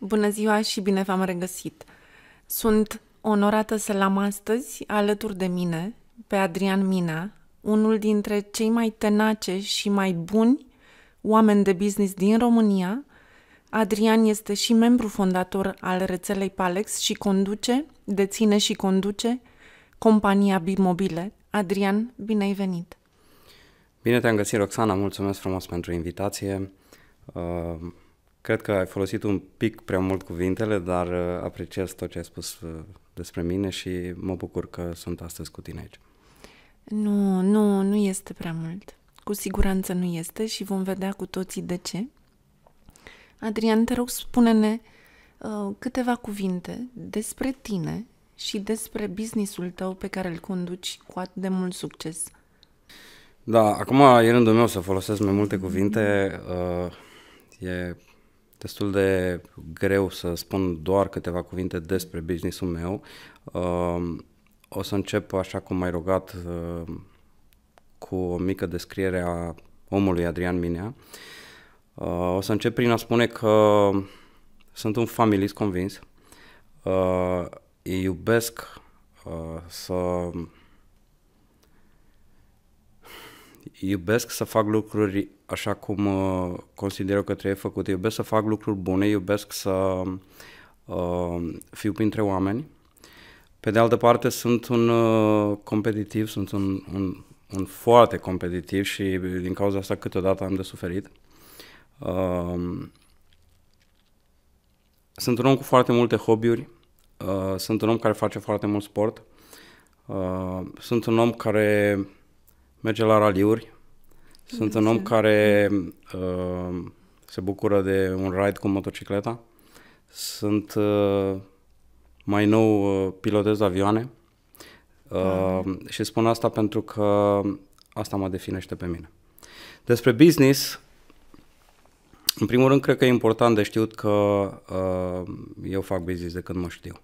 Bună ziua și bine v-am regăsit! Sunt onorată să l-am astăzi alături de mine pe Adrian Mina, unul dintre cei mai tenace și mai buni oameni de business din România. Adrian este și membru fondator al rețelei Palex și conduce, deține și conduce compania Bimobile. Adrian, bine ai venit! Bine te-am găsit, Roxana, mulțumesc frumos pentru invitație. Uh, cred că ai folosit un pic prea mult cuvintele, dar uh, apreciez tot ce ai spus uh, despre mine și mă bucur că sunt astăzi cu tine aici. Nu, nu, nu este prea mult. Cu siguranță nu este și vom vedea cu toții de ce. Adrian, te rog, spune-ne uh, câteva cuvinte despre tine și despre businessul tău pe care îl conduci cu atât de mult succes. Da, acum e rândul meu să folosesc mai multe cuvinte. Uh, e destul de greu să spun doar câteva cuvinte despre businessul meu. Uh, o să încep așa cum ai rugat uh, cu o mică descriere a omului Adrian Minea. Uh, o să încep prin a spune că sunt un familist convins. Uh, iubesc uh, să iubesc să fac lucruri așa cum uh, consider că trebuie făcut. Iubesc să fac lucruri bune, iubesc să uh, fiu printre oameni. Pe de altă parte, sunt un uh, competitiv, sunt un, un, un foarte competitiv și din cauza asta câteodată am de suferit. Uh, sunt un om cu foarte multe hobby-uri, Uh, sunt un om care face foarte mult sport. Uh, sunt un om care merge la raliuri. Sunt un om care uh, se bucură de un ride cu motocicleta. Sunt uh, mai nou uh, pilotez avioane. Uh, mm. Și spun asta pentru că asta mă definește pe mine. Despre business, în primul rând, cred că e important de știut că uh, eu fac business de când mă știu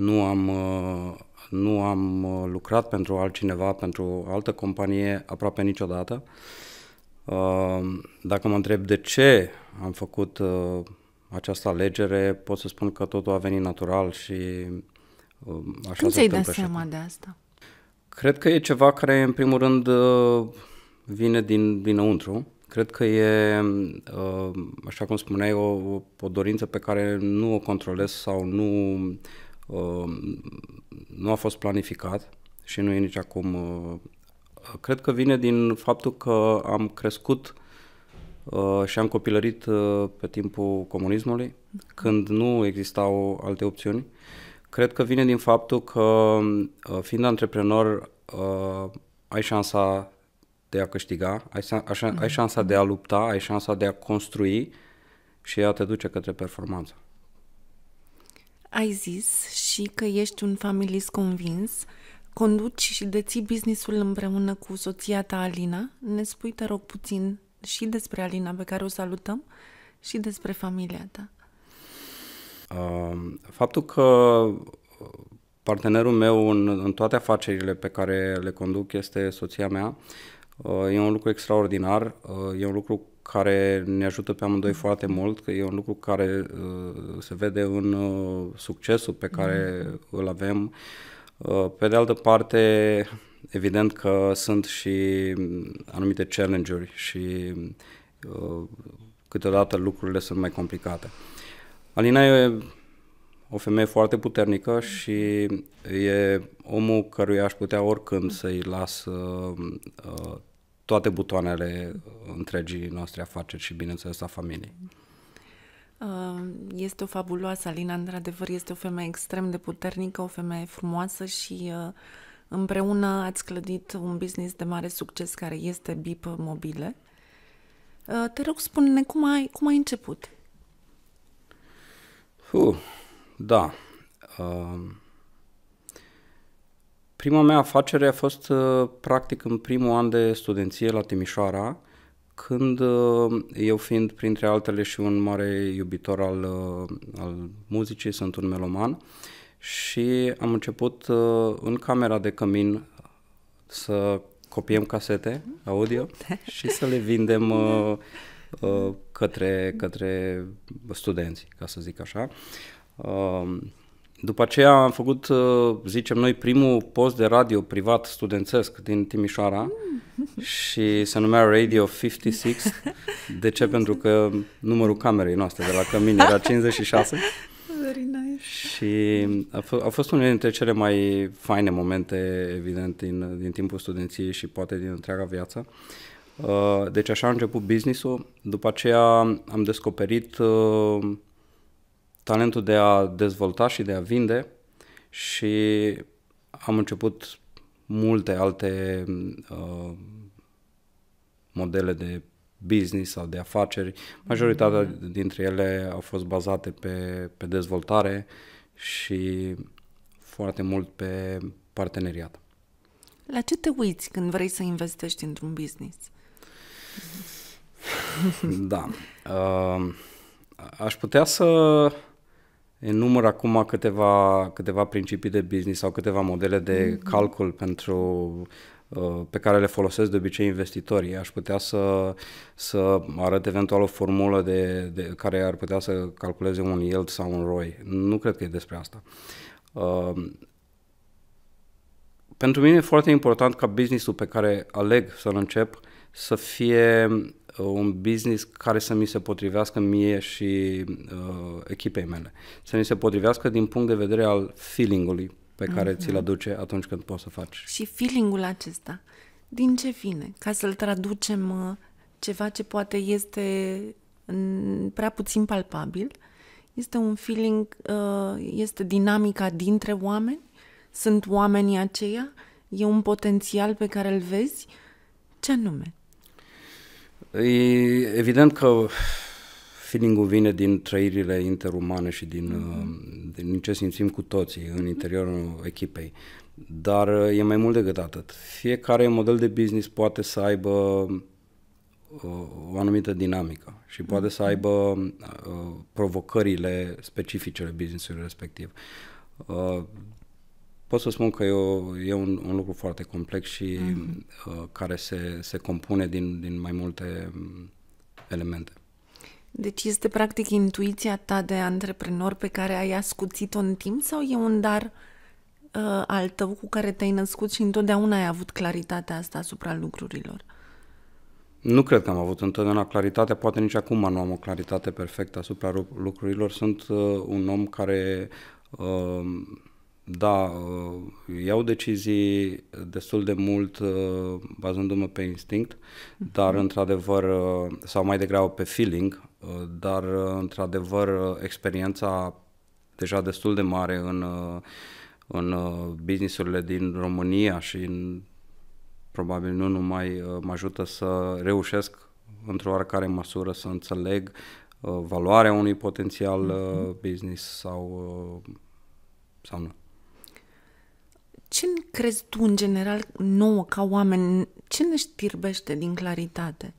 nu am, uh, nu am uh, lucrat pentru altcineva, pentru o altă companie aproape niciodată. Uh, dacă mă întreb de ce am făcut această alegere, pot să spun că totul a venit natural și așa Când ți-ai dat seama de asta? Cred că e ceva care, în primul rând, vine din, dinăuntru. Cred că e, așa cum spuneai, o, o dorință pe care nu o controlez sau nu Ehm, nu a fost planificat și nu e nici acum. Ehm, cred că vine din faptul că am crescut ehm, și am copilărit pe timpul comunismului, când nu existau alte opțiuni. Cred că vine din faptul că, fiind antreprenor, ai șansa de a câștiga, ai, șansa de a lupta, ai șansa de a construi și ea te duce către performanță. Ai zis și că ești un familist convins, conduci și deții businessul împreună cu soția ta Alina. Ne spui, te rog, puțin și despre Alina pe care o salutăm și despre familia ta. Um, faptul că uh, partenerul meu în, în toate afacerile pe care le conduc este soția mea, uh, e un lucru extraordinar, uh, e un lucru care ne ajută pe amândoi foarte mult, că e un lucru care uh, se vede în uh, succesul pe care mm-hmm. îl avem. Uh, pe de altă parte, evident că sunt și anumite challenge-uri și uh, câteodată lucrurile sunt mai complicate. Alina e o femeie foarte puternică mm-hmm. și e omul căruia aș putea oricând să-i las uh, uh, toate butoanele uh, întregii noastre afaceri și, bineînțeles, a familiei. Uh, este o fabuloasă, Alina, într-adevăr, este o femeie extrem de puternică, o femeie frumoasă și uh, împreună ați clădit un business de mare succes care este BIP Mobile. Te rog, spune-ne cum ai, cum ai început? Uh, da. Uh, Prima mea afacere a fost uh, practic în primul an de studenție la Timișoara, când uh, eu fiind printre altele și un mare iubitor al, uh, al muzicii, sunt un meloman, și am început în camera de cămin să copiem casete audio și să le vindem către, către studenți, ca să zic așa. Um, după aceea am făcut, uh, zicem noi, primul post de radio privat studențesc din Timișoara și se numea Radio 56. De ce? Pentru că numărul camerei noastre de la Cămin era 56. Very nice. Și a, f- a fost unul dintre cele mai faine momente, evident, din, din timpul studenției și poate din întreaga viață. Uh, deci așa a început business-ul. După aceea am descoperit uh, talentul de a dezvolta și de a vinde și am început multe alte uh, modele de business sau de afaceri. Majoritatea dintre ele au fost bazate pe, pe dezvoltare și foarte mult pe parteneriat. La ce te uiți când vrei să investești într-un business? da. Uh, aș putea să Enumăr acum câteva, câteva principii de business sau câteva modele de mm-hmm. calcul pentru uh, pe care le folosesc de obicei investitorii. Aș putea să, să arăt eventual o formulă de, de, care ar putea să calculeze un yield sau un ROI. Nu cred că e despre asta. Uh, pentru mine e foarte important ca businessul pe care aleg să-l încep să fie Uh, un business care să mi se potrivească mie și uh, echipei mele. Să mi se potrivească din punct de vedere al feelingului pe care mm-hmm. ți-l mhm. aduce atunci când poți să faci. Și feelingul acesta, din ce vine? Ca să-l traducem uh, ceva ce poate este mm, prea puțin palpabil, este un feeling, uh, este dinamica dintre oameni, sunt oamenii aceia, e un potențial pe care îl vezi, ce anume? E, evident că feeling-ul vine din trăirile interumane și din, mm-hmm. din ce simțim cu toții în mhm. interiorul echipei. Dar uh, e mai mult decât atât. Fiecare model de business poate să aibă uh, o anumită dinamică și poate să mhm. aibă provocările specifice ale business-ului respectiv pot să spun că e, o, e un, un lucru foarte complex și uh-huh. uh, care se, se compune din, din mai multe mm, elemente. Deci este practic intuiția ta de antreprenor pe care ai ascuțit-o în timp sau e un dar uh, al tău cu care te-ai născut și întotdeauna ai avut claritatea asta asupra lucrurilor? Nu cred că am avut întotdeauna claritate, poate nici acum nu am o claritate perfectă asupra lucrurilor. Sunt uh, un om care uh, da, uh, iau decizii destul de mult uh, bazându-mă pe instinct, mhm. dar într-adevăr, uh, sau mai degrabă pe feeling, dar într-adevăr experiența deja destul de mare în, în businessurile din România și în, probabil nu numai mă ajută să reușesc într-o oarecare măsură să înțeleg valoarea unui potențial mhm. business sau, sau nu ce crezi tu în general nouă ca oameni? Ce ne știrbește din claritate?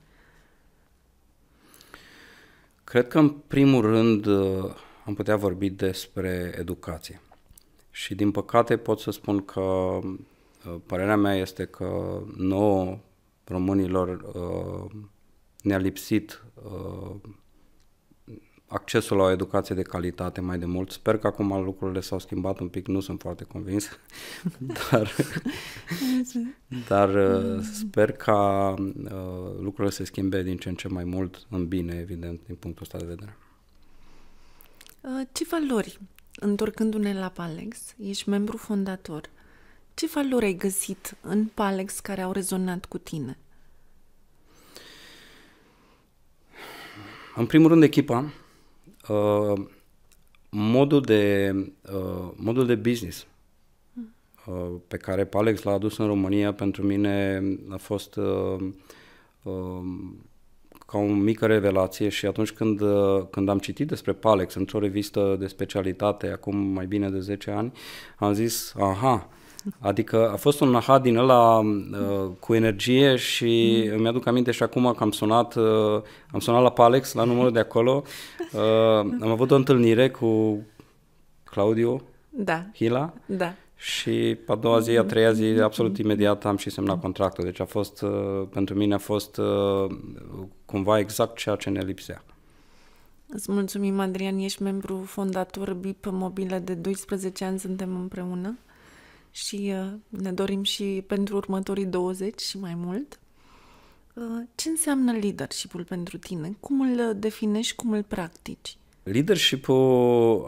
Cred că în primul rând uh, am putea vorbi despre educație. Și din păcate pot să spun că uh, părerea mea este că nouă românilor uh, ne-a lipsit accesul la o educație de calitate mai de mult. Sper că acum lucrurile s-au schimbat un pic, nu sunt foarte convins, dar, dar uh, mm. sper ca uh, lucrurile se schimbe din ce în ce mai mult în bine, evident, din punctul ăsta de vedere. Uh, ce valori, întorcându-ne la Palex, ești membru fondator, ce valori ai găsit în Palex care au rezonat cu tine? În primul rând, echipa Uh, modul, de, uh, modul de business uh, pe care Palex l-a adus în România pentru mine a fost uh, uh, ca o mică revelație și atunci când, uh, când am citit despre Palex într-o revistă de specialitate acum mai bine de 10 ani, am zis, aha, Adică a fost un aha din ăla uh, cu energie și mm. îmi aduc aminte și acum că am sunat, uh, am sunat la Palex, la numărul de acolo. Uh, am avut o întâlnire cu Claudiu da. Hila. Da. Și a doua zi, a treia zi, absolut mm-hmm. imediat am și semnat contractul. Deci a fost, uh, pentru mine a fost uh, cumva exact ceea ce ne lipsea. Îți mulțumim, Adrian. Ești membru fondator BIP Mobile de 12 ani, suntem împreună și uh, ne dorim și pentru următorii 20 și mai mult. Uh, ce înseamnă leadership-ul pentru tine? Cum îl uh, definești, cum îl practici? Leadership-ul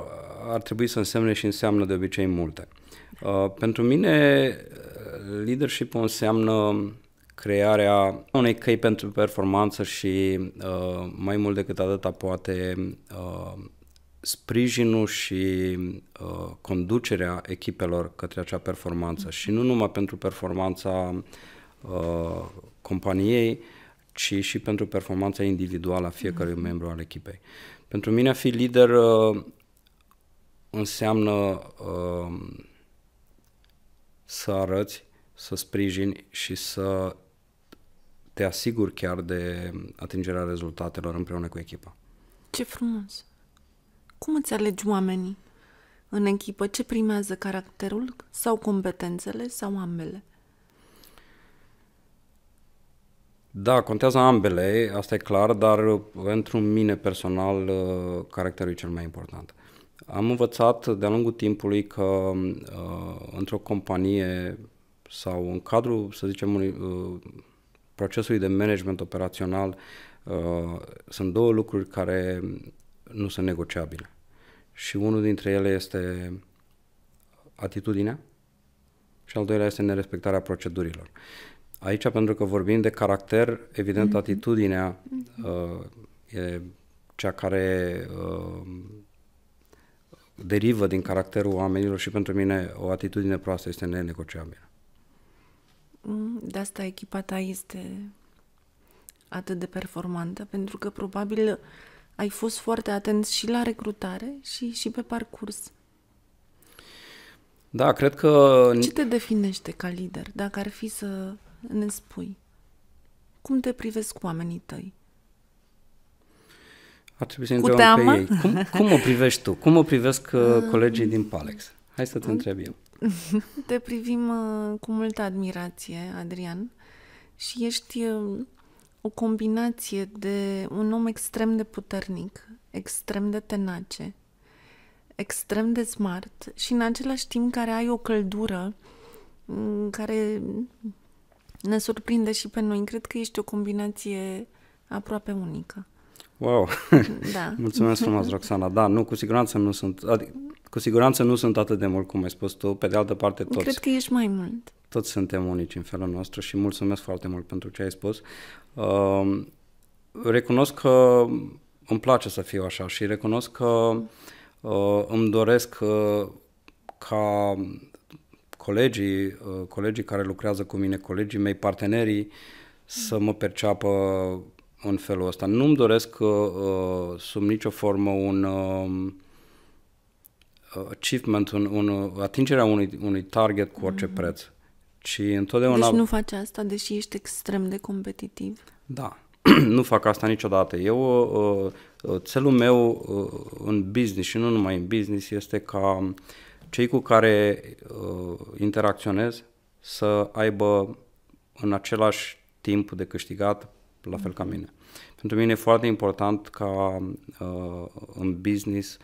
ar trebui să însemne și înseamnă de obicei multe. Da. Pentru mine, leadership-ul înseamnă crearea unei căi pentru performanță și mai mult decât atâta poate sprijinul și uh, conducerea echipelor către acea performanță și nu numai pentru performanța uh, companiei, ci și pentru performanța individuală a fiecărui mm. membru al echipei. Pentru mine a fi lider uh, înseamnă uh, să arăți, să sprijini și să te asiguri chiar de atingerea rezultatelor împreună cu echipa. Ce frumos! Cum alegi oamenii? În echipă, ce primează caracterul sau competențele sau ambele? Da, contează ambele, asta e clar, dar uh, pentru mine personal uh, caracterul e cel mai important. Am învățat de-a lungul timpului că uh, într-o companie sau în cadrul, să zicem, unui, uh, procesului de management operațional uh, sunt două lucruri care nu sunt negociabile. Și unul dintre ele este atitudinea și al doilea este nerespectarea procedurilor. Aici, pentru că vorbim de caracter, evident, mm-hmm. atitudinea mhm. uh, e cea care uh, derivă din caracterul oamenilor și pentru mine o atitudine proastă este nenegociabilă. Mm, de asta echipa ta este atât de performantă, pentru că probabil uh, ai fost foarte atent și la recrutare și, și pe parcurs. Da, cred că... Ce te definește ca lider, dacă ar fi să ne spui? Cum te privesc cu oamenii tăi? Ar trebui să întrebăm teamă? pe ei. Cum, cum o privești tu? Cum o privesc uh, um. colegii din Palex? Hai să te întreb eu. Te privim uh, cu multă admirație, Adrian, și ești uh, o combinație de un om extrem de puternic, extrem de tenace, extrem de smart și în același timp care ai o căldură mm, care ne surprinde și pe noi. Cred că ești o combinație aproape unică. Wow! Da. Mulțumesc frumos, Roxana. Da, nu, cu siguranță nu sunt. Adic- cu siguranță nu sunt atât de mult cum ai spus tu, pe de altă parte toți. Cred că ești mai mult. Toți suntem unici în felul nostru și mulțumesc foarte mult pentru ce ai spus. Uh, recunosc că îmi place să fiu așa și recunosc că uh, îmi doresc uh, ca colegii, uh, colegii care lucrează cu mine, colegii mei, partenerii, să mă perceapă în felul ăsta. Nu-mi doresc uh, uh sub nicio formă un... Uh, achievement, un, un, atingerea unui, unui target cu orice mm-hmm. preț. Și întotdeauna... Deci nu faci asta, deși ești extrem de competitiv. Da, nu fac asta niciodată. Eu, uh, uh, țelul meu uh, în business și nu numai în business este ca cei cu care interacționez să aibă în același timp de câștigat, la fel ca mm-hmm. mine. Pentru mine e foarte important ca în business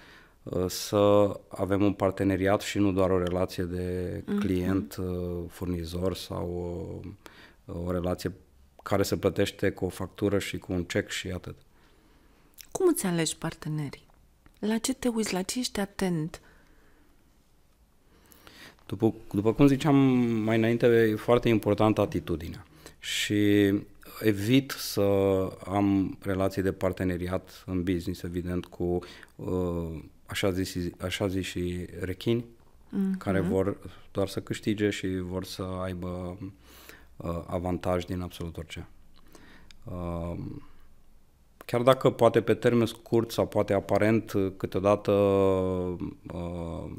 Uh, să avem un parteneriat și nu doar o relație de mhm. client-furnizor uh, sau uh, o relație care se plătește cu o factură și cu un cec și atât. Cum îți alegi partenerii? La ce te uiți? La ce ești atent? După, după cum ziceam mai înainte, e foarte importantă atitudinea și evit să am relații de parteneriat în business, evident, cu uh, așa zis, așa zis și rechini, mm-hmm. care vor doar să câștige și vor să aibă uh, avantaj din absolut orice. Uh, chiar dacă poate pe termen scurt sau poate aparent câteodată uh,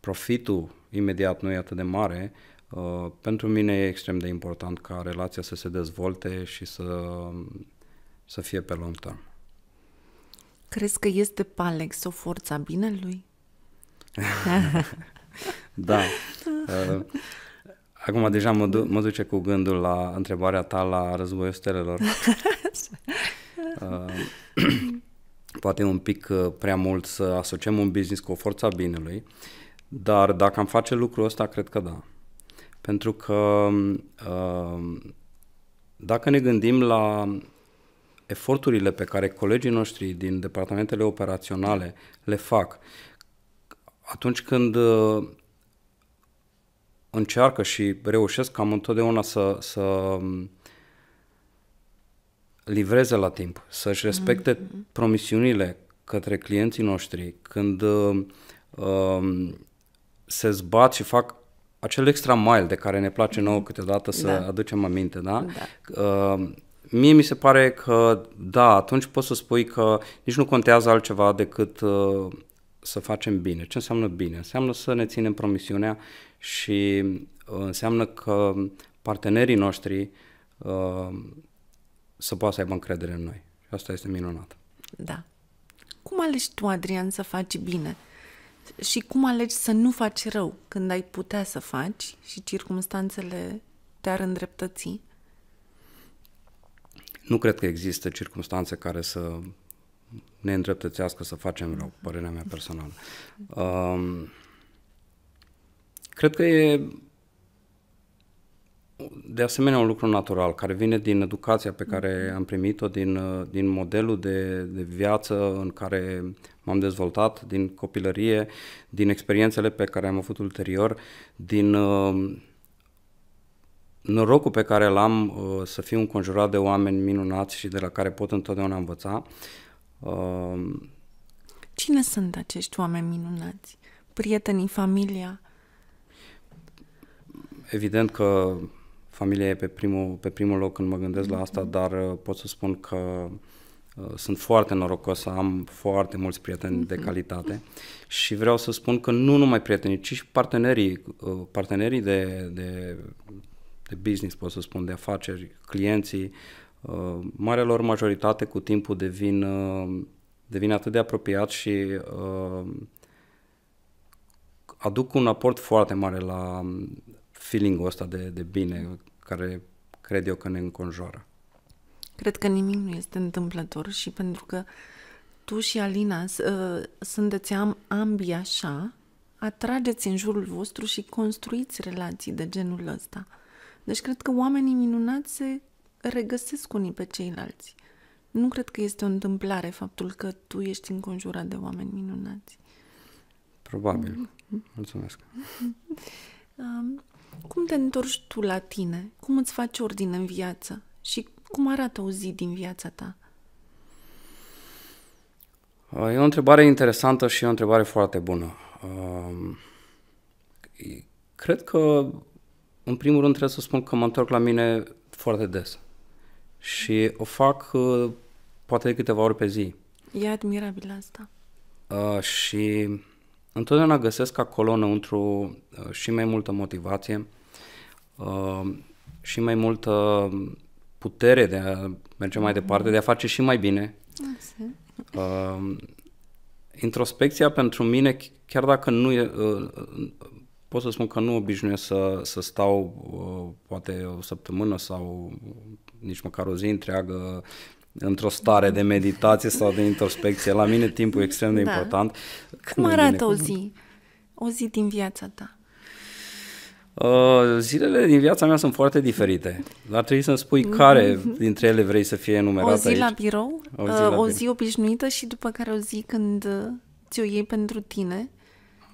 profitul imediat nu e atât de mare, uh, pentru mine e extrem de important ca relația să se dezvolte și să, să fie pe long term. Crezi că este palex o forță a binelui? da. Uh, acum deja mă, du- mă duce cu gândul la întrebarea ta la războiul stelelor. Uh, poate un pic uh, prea mult să asociem un business cu o forță a binelui, dar dacă am face lucrul ăsta, cred că da. Pentru că dacă ne gândim la eforturile pe care colegii noștri din departamentele operaționale le fac atunci când uh, încearcă și reușesc cam întotdeauna să, să um, livreze la timp, să-și respecte mm-hmm. promisiunile către clienții noștri, când uh, um, se zbat și fac acel extra mile de care ne place nouă mm-hmm. câteodată să da. aducem aminte, da? da. Uh, mie mi se pare că, da, atunci poți să spui că nici nu contează altceva decât uh, să facem bine. Ce înseamnă bine? Înseamnă să ne ținem promisiunea și uh, înseamnă că partenerii noștri uh, să poată să aibă încredere în noi. Și asta este minunat. Da. Cum alegi tu, Adrian, să faci bine? Și cum alegi să nu faci rău când ai putea să faci și circumstanțele te-ar îndreptăți? Nu cred că există circunstanțe care să ne îndreptățească să facem rău, părerea mea personală. Um, cred că e de asemenea un lucru natural care vine din educația pe care am primit-o, din, uh, din modelul de, de viață în care m-am dezvoltat, din copilărie, din experiențele pe care am avut ulterior, din uh, norocul pe care l-am uh, să fiu înconjurat de oameni minunați și de la care pot întotdeauna învăța. Uh, Cine sunt acești oameni minunați? Prietenii, familia? Evident că familia e pe primul, pe primul loc când mă gândesc la asta, mhm. dar uh, pot să spun că sunt foarte norocos să am foarte mulți prieteni de mhm. calitate și vreau să spun că nu numai prietenii, ci și partenerii, partenerii de, de de business, pot să spun, de afaceri, clienții, uh, marea lor majoritate cu timpul devin, uh, devin atât de apropiat și uh, aduc un aport foarte mare la feeling-ul ăsta de, de bine care cred eu că ne înconjoară. Cred că nimic nu este întâmplător și pentru că tu și Alina uh, sunteți am, ambii așa, atrageți în jurul vostru și construiți relații de genul ăsta. Deci cred că oamenii minunați se regăsesc unii pe ceilalți. Nu cred că este o întâmplare faptul că tu ești înconjurat de oameni minunați. Probabil. Mm-hmm. Mulțumesc. Um, cum te întorci tu la tine? Cum îți faci ordine în viață? Și cum arată o zi din viața ta? Uh, e o întrebare interesantă și e o întrebare foarte bună. Um, cred că în primul rând trebuie să spun că mă întorc la mine foarte des. Și o fac uh, poate de câteva ori pe zi. E admirabil asta. Uh, și întotdeauna găsesc acolo înăuntru uh, și mai multă motivație, uh, și mai multă putere de a merge mai departe, de a face și mai bine. Exact. Uh, introspecția pentru mine, chiar dacă nu e, uh, uh pot să spun că nu obișnuiesc să, să stau uh, poate o săptămână sau nici măcar o zi întreagă într-o stare de meditație sau de introspecție. La mine timpul e extrem de da. important. Cum arată o zi? O zi din viața ta? Uh, zilele din viața mea sunt foarte diferite. Dar trebuie să-mi spui mm. care dintre ele vrei să fie enumerată O zi aici. la birou, o zi, la uh, birou. o zi obișnuită și după care o zi când ți-o iei pentru tine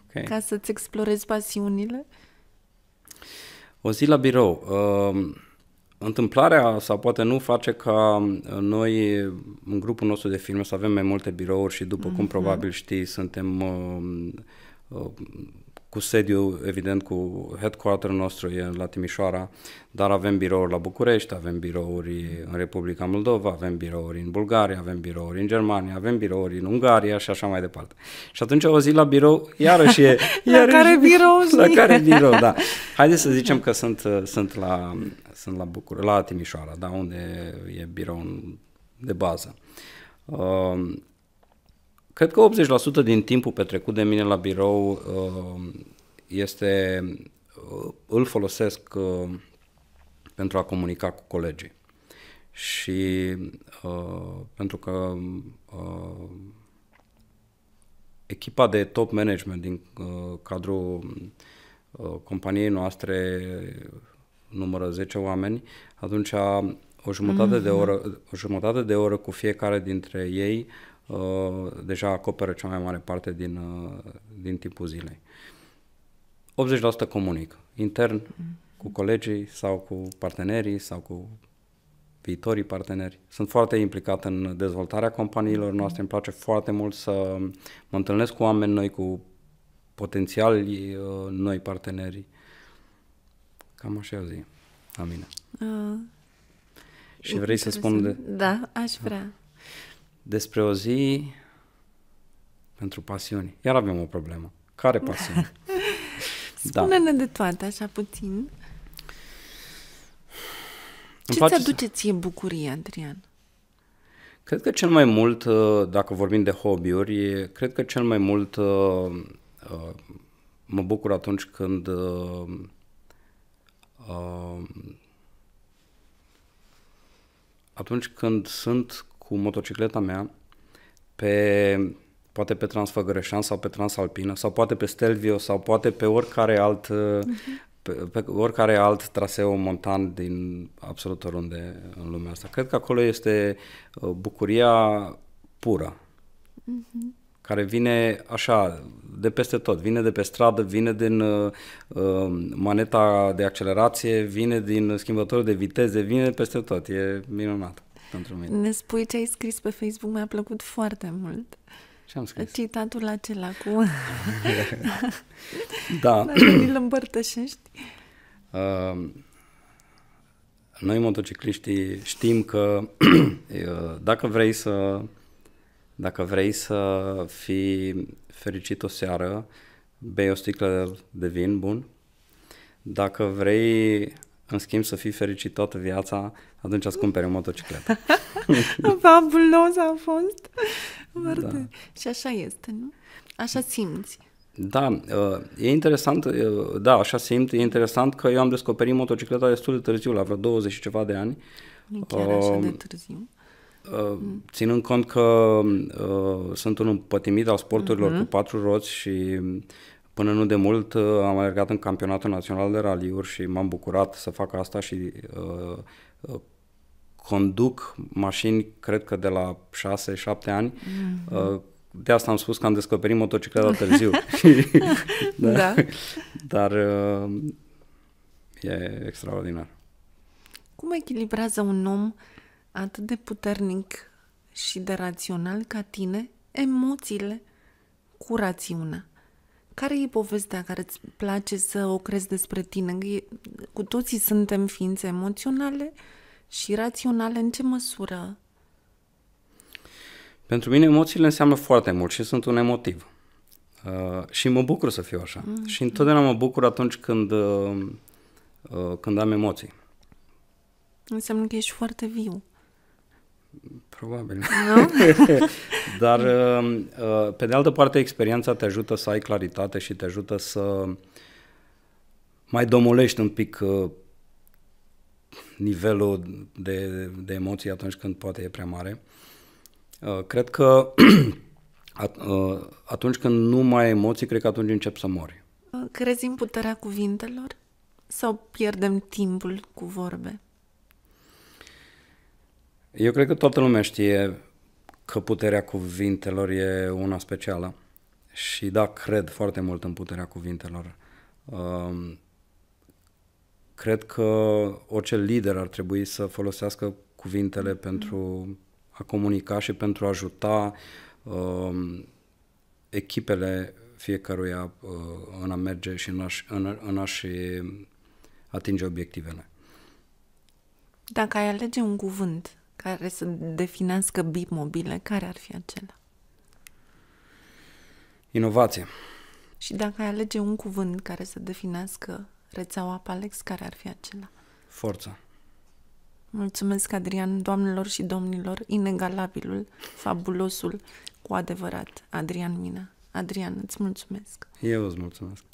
Okay. Ca să-ți explorezi pasiunile? O zi la birou. Uh, întâmplarea, sau poate nu, face ca um, noi, în grupul nostru de filme, să avem mai multe birouri și, după mm-hmm. cum mhm. probabil știi, suntem... Um, uh, uh, cu sediu, evident, cu headquarter nostru e la Timișoara, dar avem birouri la București, avem birouri în Republica Moldova, avem birouri în Bulgaria, avem birouri în Germania, avem birouri în Ungaria și așa mai departe. Și atunci o zi la birou, iarăși e... Iarăși, la care birou? Zi? La care birou, da. Haideți să zicem că sunt, sunt, la, sunt la, Bucure, la Timișoara, da, unde e biroul de bază. Uh, Cred că 80% din timpul petrecut de mine la birou uh, este, uh, îl folosesc uh, pentru a comunica cu colegii. Și pentru că echipa de top management din cadrul companiei noastre numără 10 oameni, atunci o jumătate, mm-hmm. de oră, o jumătate de oră cu fiecare dintre ei Uh, deja acoperă cea mai mare parte din, uh, din timpul zilei. 80% comunic, intern, mm. cu colegii sau cu partenerii sau cu viitorii parteneri. Sunt foarte implicat în dezvoltarea companiilor noastre, îmi place foarte mult să mă întâlnesc cu oameni noi, cu potențiali uh, noi parteneri. Cam așa o zic la mine. Uh, și vrei să spun de... Da, aș vrea despre o zi pentru pasiuni. Iar avem o problemă. Care pasiune? Da. Spune-ne da. de toate, așa puțin. Ce ți aduce să... ție bucurie, Adrian? Cred că cel mai mult, uh, dacă vorbim de hobby-uri, cred că cel mai mult uh, uh, mă bucur atunci când atunci când sunt cu motocicleta mea pe poate pe Transfăgărășan sau pe Transalpină sau poate pe Stelvio sau poate pe oricare alt mhm. pe, pe oricare alt traseu montan din absolut oriunde în lumea asta. Cred că acolo este uh, bucuria pură. Mhm. care vine așa, de peste tot. Vine de pe stradă, vine din uh, uh maneta de accelerație, vine din schimbătorul de viteze, vine peste tot. E minunat pentru mine. Ne spui ce ai scris pe Facebook, mi-a plăcut foarte mult. Ce am scris? Citatul acela cu... da. Dacă îl împărtășești. Uh, noi motocicliștii știm că dacă vrei să dacă vrei să fii fericit o seară, bei o sticlă de vin bun. Dacă vrei, în schimb, să fii fericit toată viața, atunci îți cumpere o motocicletă. Fabulos a fost! Da. Și așa este, nu? Așa simți. Da, uh, e interesant, uh, da, așa simt, e interesant că eu am descoperit motocicleta destul de târziu, la vreo 20 și ceva de ani. Nu chiar așa uh, de târziu. Uh, ținând cont că uh, sunt un împătimit al sporturilor uh-huh. cu patru roți și Până nu de mult uh, am alergat în campionatul național de raliuri și m-am bucurat să fac asta și uh, uh, conduc mașini, cred că de la 6-7 ani. Mm-hmm. Uh, de asta am spus că am descoperit motocicleta târziu. da. da. Dar uh, e extraordinar. Cum echilibrează un om atât de puternic și de rațional ca tine emoțiile cu rațiunea? Care e povestea care îți place să o crezi despre tine? Cu toții suntem ființe emoționale și raționale. În ce măsură? Pentru mine emoțiile înseamnă foarte mult și sunt un emotiv. Uh, și mă bucur să fiu așa. Mm-hmm. Și întotdeauna mă bucur atunci când, uh, uh, când am emoții. Înseamnă că ești foarte viu. Probabil. Nu? Dar, uh, pe de altă parte, experiența te ajută să ai claritate și te ajută să mai domolești un pic uh, nivelul de, de emoții atunci când poate e prea mare. Uh, cred că atunci când nu mai ai emoții, cred că atunci încep să mori. Crezi în puterea cuvintelor? Sau pierdem timpul cu vorbe? Eu cred că toată lumea știe că puterea cuvintelor e una specială și da, cred foarte mult în puterea cuvintelor. Um, cred că orice lider ar trebui să folosească cuvintele mm-hmm. pentru a comunica și pentru a ajuta um, echipele fiecăruia uh, în a merge și în a-și, în, a-și atinge obiectivele. Dacă ai alege un cuvânt care să definească BIP mobile, care ar fi acela? Inovație. Și dacă ai alege un cuvânt care să definească rețeaua Palex, care ar fi acela? Forță. Mulțumesc, Adrian, doamnelor și domnilor, inegalabilul, fabulosul, cu adevărat, Adrian Mina. Adrian, îți mulțumesc. Eu îți mulțumesc.